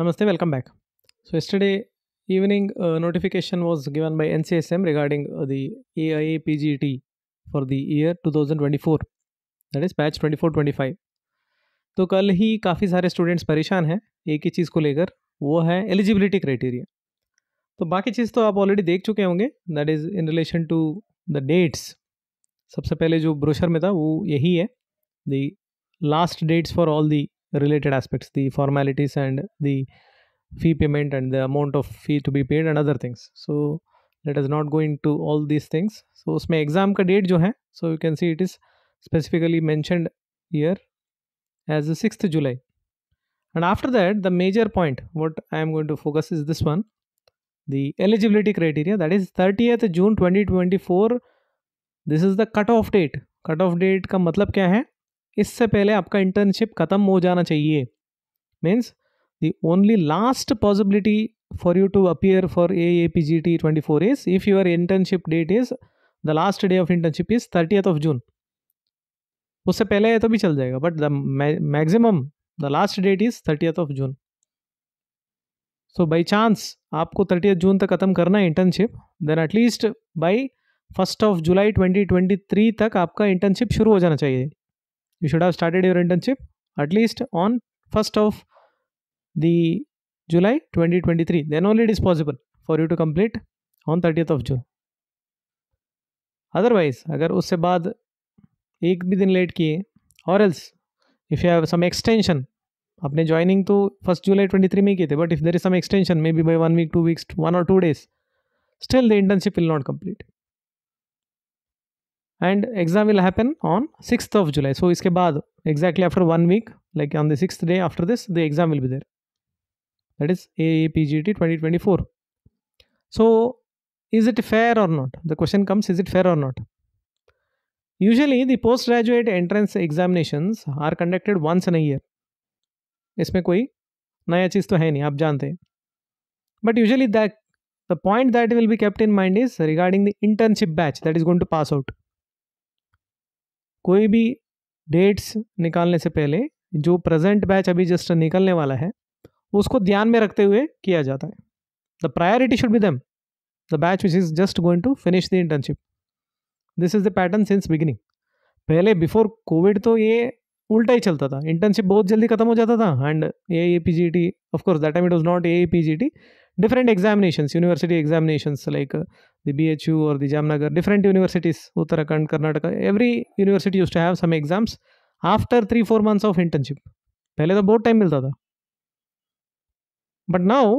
Namaste, welcome back. So, yesterday evening uh, notification was given by NCSM regarding uh, the AIA PGT for the year 2024, that is batch 24-25. तो कल ही काफ़ी सारे students परेशान हैं एक ही चीज़ को लेकर वो है एलिजिबिलिटी क्राइटेरिया तो बाकी चीज़ तो आप ऑलरेडी देख चुके होंगे that is in relation to the dates सबसे पहले जो ब्रोशर में था वो यही है the last dates for all the related aspects, the formalities and the fee payment and the amount of fee to be paid and other things. So let us not go into all these things. So उसमें exam का date जो so you can see it is specifically mentioned here as the 6th July. And after that, the major point, what I am going to focus is this one, the eligibility criteria, that is 30th June 2024. This is the cutoff date. Cutoff date का मतलब क्या है? इससे पहले आपका internship ख़त्म हो जाना चाहिए means the only last possibility for for you to appear A A P G T twenty four is if your internship date is the last day of internship is 30th of June उससे पहले है तो भी चल जाएगा but the maximum the last date is thirtieth of June so by chance आपको thirty June तक खत्म करना है internship then at least by first of July twenty twenty three तक आपका इंटर्नशिप शुरू हो जाना चाहिए you should have started your internship at least on 1st of the July 2023 then only it is possible for you to complete on 30th of June otherwise agar usse baad late kiye or else if you have some extension apne joining to 1st July 23 mein kiye but if there is some extension maybe by one week two weeks one or two days still the internship will not complete and exam will happen on 6th of July. So, iske baad, exactly after one week, like on the 6th day after this, the exam will be there. That is AAPGT 2024. So, is it fair or not? The question comes, is it fair or not? Usually, the postgraduate entrance examinations are conducted once in a year. इसमें कोई नया चीज़ तो है नहीं आप जानते हैं but usually that the point that will be kept in mind is regarding the internship batch that is going to pass out कोई भी डेट्स निकालने से पहले जो प्रेजेंट बैच अभी जस्ट निकलने वाला है उसको ध्यान में रखते हुए किया जाता है the priority should be them the batch which is just going to finish the internship this is the pattern since beginning पहले बिफोर कोविड तो ये उल्टा ही चलता था इंटर्नशिप बहुत जल्दी खत्म हो जाता था and A A P G T of course that time it was not A A P G T different examinations university examinations like uh, the bhu or the jamnagar different universities uttarakhand karnataka every university used to have some exams after 3 4 months of internship पहले the board time मिलता था but now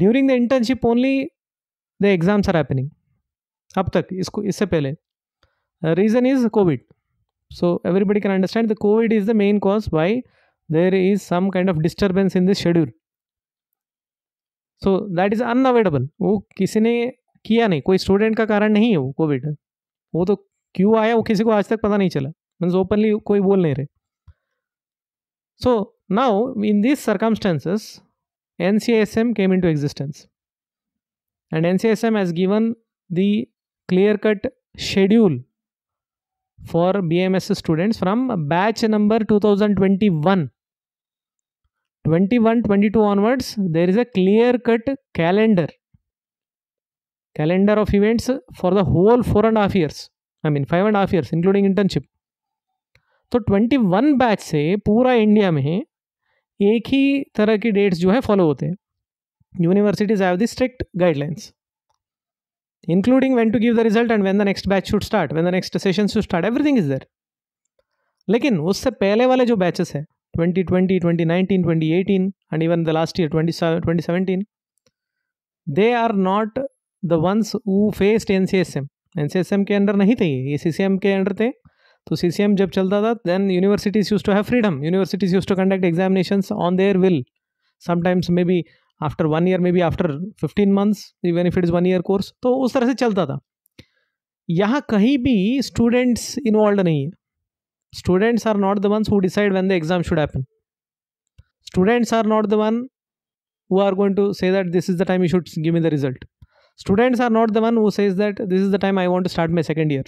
during the internship only the exams are happening अब तक इसको इससे पहले reason is COVID. so everybody can understand the covid is the main cause why there is some kind of disturbance in the schedule so that is unavoidable वो किसी ने किया नहीं कोई स्टूडेंट का कारण नहीं है वो कोविड वो तो क्यों आया वो किसी को आज तक पता नहीं चला मीन्स ओपनली कोई बोल नहीं रहे so now in this circumstances N C S M came in to existence and N C S M has given the M S students from batch number two thousand twenty one twenty one twenty two onwards there is a clear cut calendar calendar of events for the whole four and half years I mean five and half years including internship तो twenty one batch से पूरा India में एक ही तरह की dates जो है follow होते हैं universities have the strict guidelines including when to give the result and when the next batch should start when the next session should start everything is there लेकिन उससे पहले वाले जो बैचेस हैं 2020, 2019, 2018, and even the last year, 2017, they are not the ones वो faced N C S M N S M के under नहीं थे ये सी सी एम के अंडर थे तो सी सी एम जब चलता था then universities use to have freedom universities use to conduct examination on their will sometimes may be after one year may be after fifteen months even if it is one year course तो उस तरह से चलता था यहाँ कहीं भी students involve नहीं है students are not the ones who decide when the exam should happen students are not the one who are going to say that this is the time you should give me the result students are not the one who says that this is the time i want to start my second year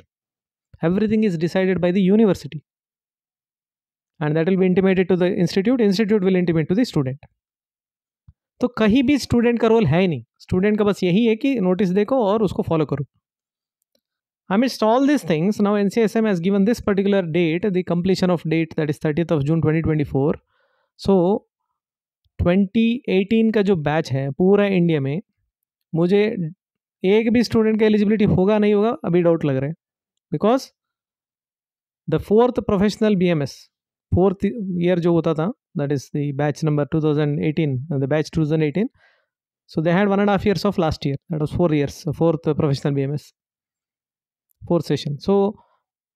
everything is decided by the university and that will be intimated to the institute institute will intimate to the student तो कहीं भी student का role है नहीं student का बस यही है कि नोटिस देखो और उसको फॉलो करो Amidst all these things, now NCSM has given this particular date, the completion of date that is 30th of June 2024. So so, 2018 का जो बैच है पूरा इंडिया में मुझे एक भी स्टूडेंट का एलिजिबिलिटी होगा नहीं होगा अभी डाउट लग रहे हैं because the fourth professional B M S fourth year जो होता था that is the batch number 2018 the batch 2018 so they had one and half years of last year that was four years fourth professional B M S four session so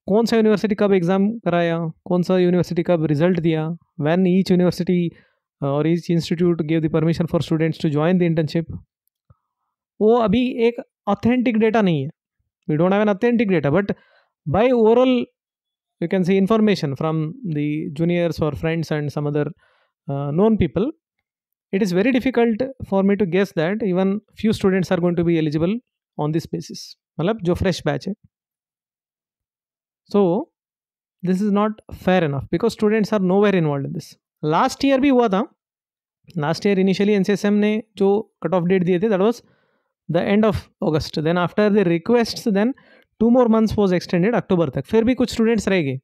कौन सा university कब exam कराया कौन सा university कब result दिया when each university और each institute gave the permission for students to join the internship वो अभी एक ऑथेंटिक डेटा नहीं है we don't have an authentic data but by overall you can see information from the juniors और friends and some other known people it is very difficult for me to guess that even few students are going to be eligible on this basis मतलब जो fresh batch है so so this is not fair because students are nowhere involve in this last year भी हुआ था last year initially N ने जो cut off date दिए थे that was the end of August then after the request then two more months was extended October तक फिर भी कुछ स्टूडेंट्स रह गए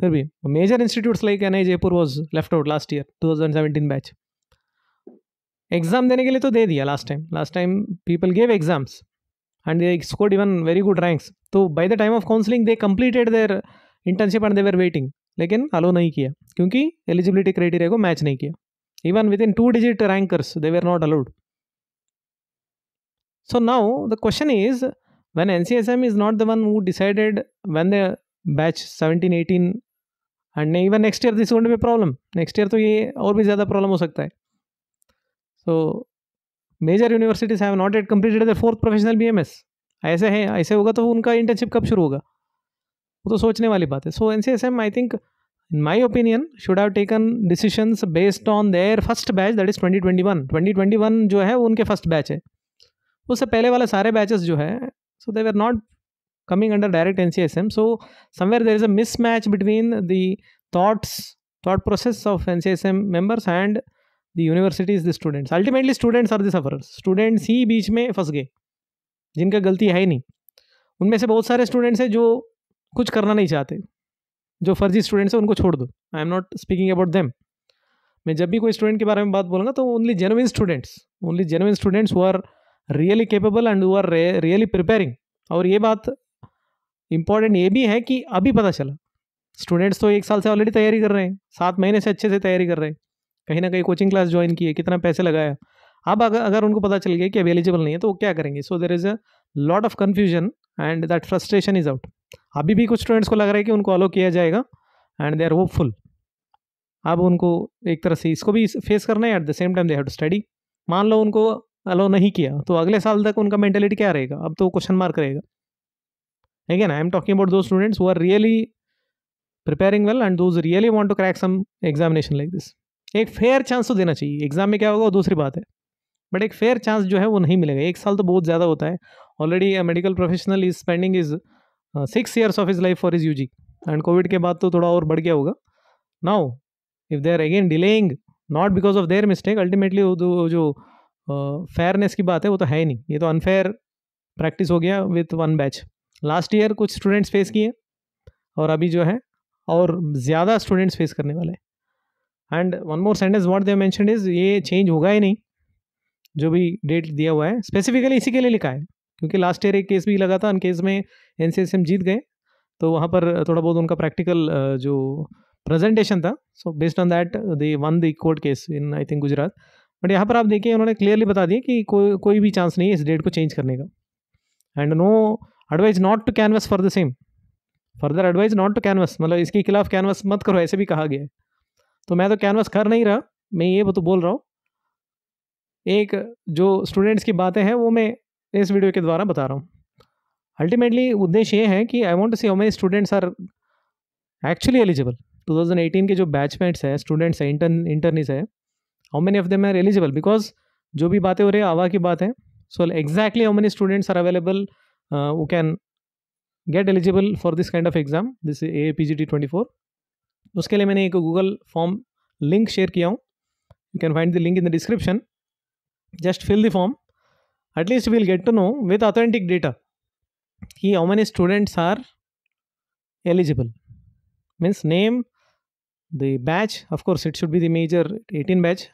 फिर भी major institutes like N I Jaipur was left out last year two thousand seventeen batch exam देने के लिए तो दे दिया last time last time people gave exams and they scored even very good ranks तो by the time of counseling they completed their internship and they were waiting लेकिन अलो नहीं किया क्योंकि एलिजिबिलिटी क्राइटेरिया को मैच नहीं किया even within two digit rankers they were not allowed so now the question is when NCSM is not the one who decided when the batch 17, 18 and even next year this won't be a problem. Next year तो ये और भी ज़्यादा problem हो सकता है. So major universities have not at completed the fourth professional B ऐसे हैं ऐसे होगा तो उनका इंटर्नशिप कब शुरू होगा वो तो सोचने वाली बात है so N I think in my opinion should have taken decisions based on their first batch that is twenty twenty one twenty twenty one जो है वो उनके फर्स्ट बैच है उससे पहले वाले सारे बैचेस जो है so they are not coming under direct N S M so somewhere there is a mismatch between those thought process of N C and the university is the students ultimately students are the suffer students ही बीच में फंस गए जिनका गलती है ही नहीं उनमें से बहुत सारे स्टूडेंट्स हैं जो कुछ करना नहीं चाहते जो फर्जी स्टूडेंट्स हैं उनको छोड़ दो I am not speaking about them मैं जब भी कोई स्टूडेंट के बारे में बात बोलूँगा तो only genuine students only genuine students who are really capable and who are really preparing और ये बात इंपॉर्टेंट ये भी है कि अभी पता चला स्टूडेंट्स तो एक साल से ऑलरेडी तैयारी कर रहे हैं सात महीने से अच्छे से तैयारी कर रहे हैं कहीं ना कहीं कोचिंग क्लास ज्वाइन की है कितना पैसे लगाया अब अगर अगर उनको पता चल गया कि अवेलेबल नहीं है तो वो क्या करेंगे so there is a lot of confusion and that frustration is out अभी भी कुछ स्टूडेंट्स को लग रहा है कि उनको अलो किया जाएगा एंड दे आर होपफुल अब उनको एक तरह से इसको भी फेस करना है at the same time they have to study मान लो उनको अलो नहीं किया तो अगले साल तक उनका मेंटेलिटी क्या रहेगा अब तो क्वेश्चन मार्क रहेगा ठीक है ना I am talking about those students who are really preparing well and those really want to crack some examination like this एक फेयर चांस तो देना चाहिए एग्ज़ाम में क्या होगा वो दूसरी बात है बट एक फेयर चांस जो है वो नहीं मिलेगा एक साल तो बहुत ज़्यादा होता है already medical professional is spending his six years of his life for his U G and Covid के बाद तो थोड़ा और बढ़ गया होगा now if they are again delaying not because of their mistake ultimately वो जो फेयरनेस uh, की बात है वो तो है नहीं ये तो अनफेयर प्रैक्टिस हो गया with one batch last year कुछ स्टूडेंट्स फेस किए और अभी जो है और ज़्यादा स्टूडेंट्स फेस करने वाले हैं and one more sentence what they mentioned is ये चेंज होगा ही नहीं जो भी डेट दिया हुआ है स्पेसिफिकली इसी के लिए लिखा है क्योंकि लास्ट ईयर एक केस भी लगा था उन केस में एन जीत गए तो वहाँ पर थोड़ा बहुत उनका प्रैक्टिकल जो प्रेजेंटेशन था so based on that they won the court case in I think Gujarat but यहाँ पर आप देखिए उन्होंने क्लियरली बता दिया कि कोई कोई भी चांस नहीं है इस डेट को चेंज करने का and no advise not to canvass for the same further advise not to canvass मतलब इसके खिलाफ कैनवस मत करो ऐसे भी कहा गया है तो मैं तो कैनवास कर नहीं रहा मैं ये तो बोल रहा हूँ एक जो स्टूडेंट्स की बातें हैं वो मैं इस वीडियो के द्वारा बता रहा हूँ अल्टीमेटली उद्देश्य ये है कि I want to see how many students are actually eligible 2018 के जो बैचमेंट्स हैं स्टूडेंट्स हैं इंटर्न इंटरनीस है how many of them are eligible because जो भी बातें हो रही है आवा की बात है so exactly how many students are available वो can get eligible for this kind of exam this A P G T twenty four उसके लिए मैंने एक गूगल फॉर्म लिंक शेयर किया हूँ you can find the link in the description just fill the form at least we'll get to know with authentic data कि how many students are eligible means name the batch of course it should be the major eighteen batch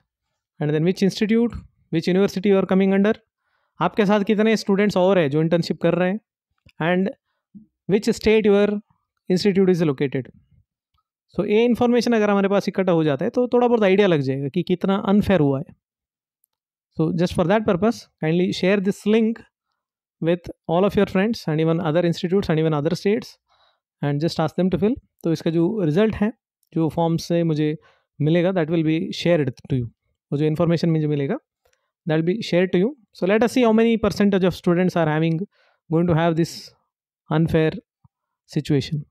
and then which institute which university you are coming under आपके साथ कितने students और हैं जो internship कर रहे हैं and which state your institute is located so तो ये इन्फॉर्मेशन अगर हमारे पास इकट्ठा हो जाता है तो थोड़ा बहुत आइडिया लग जाएगा कि कितना अनफेयर हुआ है so just for that purpose kindly share this link with all of your friends and even other institutes and even other states and just ask them to fill तो इसका जो रिजल्ट है जो फॉर्म से मुझे मिलेगा that will be share to you वो जो इन्फॉर्मेशन मुझे मिलेगा that be share to you so let us see how many percentage of students are having going to have this unfair situation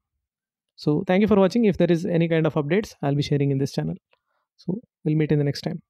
So thank you for watching. If there is any kind of updates, I'll be sharing in this channel. So we'll meet in the next time.